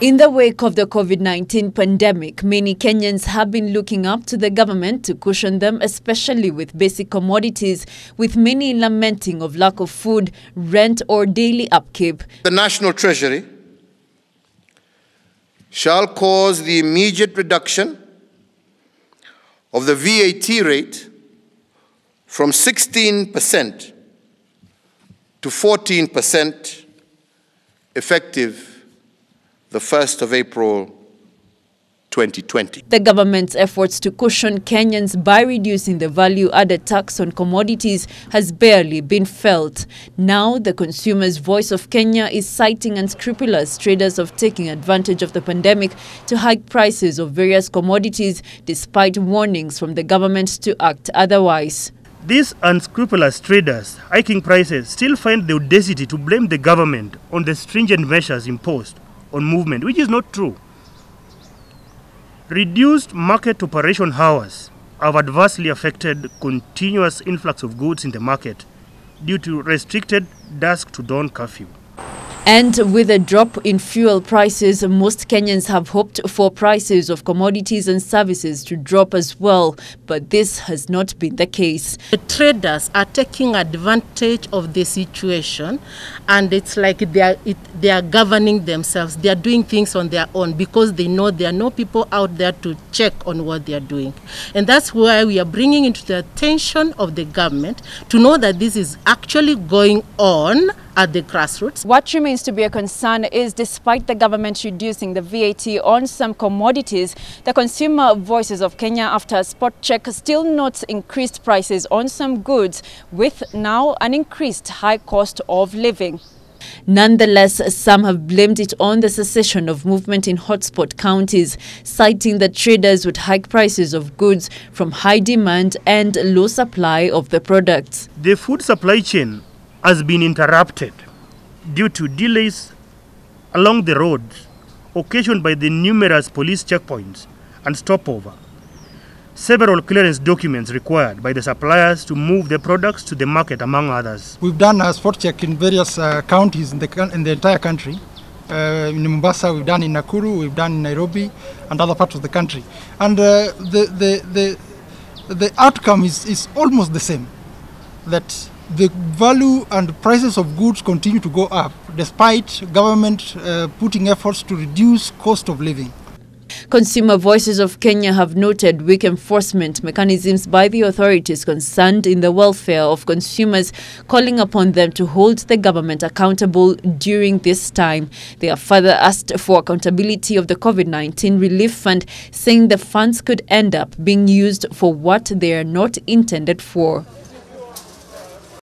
In the wake of the COVID 19 pandemic, many Kenyans have been looking up to the government to cushion them, especially with basic commodities, with many lamenting of lack of food, rent, or daily upkeep. The National Treasury shall cause the immediate reduction of the VAT rate from 16% to 14% effective the 1st of April 2020. The government's efforts to cushion Kenyans by reducing the value-added tax on commodities has barely been felt. Now, the Consumers' Voice of Kenya is citing unscrupulous traders of taking advantage of the pandemic to hike prices of various commodities despite warnings from the government to act otherwise. These unscrupulous traders hiking prices still find the audacity to blame the government on the stringent measures imposed on movement, which is not true. Reduced market operation hours have adversely affected continuous influx of goods in the market due to restricted dusk to dawn curfew. And with a drop in fuel prices, most Kenyans have hoped for prices of commodities and services to drop as well. But this has not been the case. The traders are taking advantage of the situation and it's like they are, it, they are governing themselves. They are doing things on their own because they know there are no people out there to check on what they are doing. And that's why we are bringing into the attention of the government to know that this is actually going on at the grassroots. What remains to be a concern is despite the government reducing the VAT on some commodities, the consumer voices of Kenya after a spot check still notes increased prices on some goods with now an increased high cost of living. Nonetheless, some have blamed it on the cessation of movement in hotspot counties, citing that traders would hike prices of goods from high demand and low supply of the products. The food supply chain has been interrupted due to delays along the road occasioned by the numerous police checkpoints and stopover. Several clearance documents required by the suppliers to move the products to the market, among others. We've done a spot check in various uh, counties in the, in the entire country. Uh, in Mombasa, we've done in Nakuru, we've done in Nairobi, and other parts of the country. And uh, the, the, the, the outcome is, is almost the same that the value and prices of goods continue to go up despite government uh, putting efforts to reduce cost of living. Consumer Voices of Kenya have noted weak enforcement mechanisms by the authorities concerned in the welfare of consumers, calling upon them to hold the government accountable during this time. They have further asked for accountability of the COVID 19 relief fund, saying the funds could end up being used for what they are not intended for.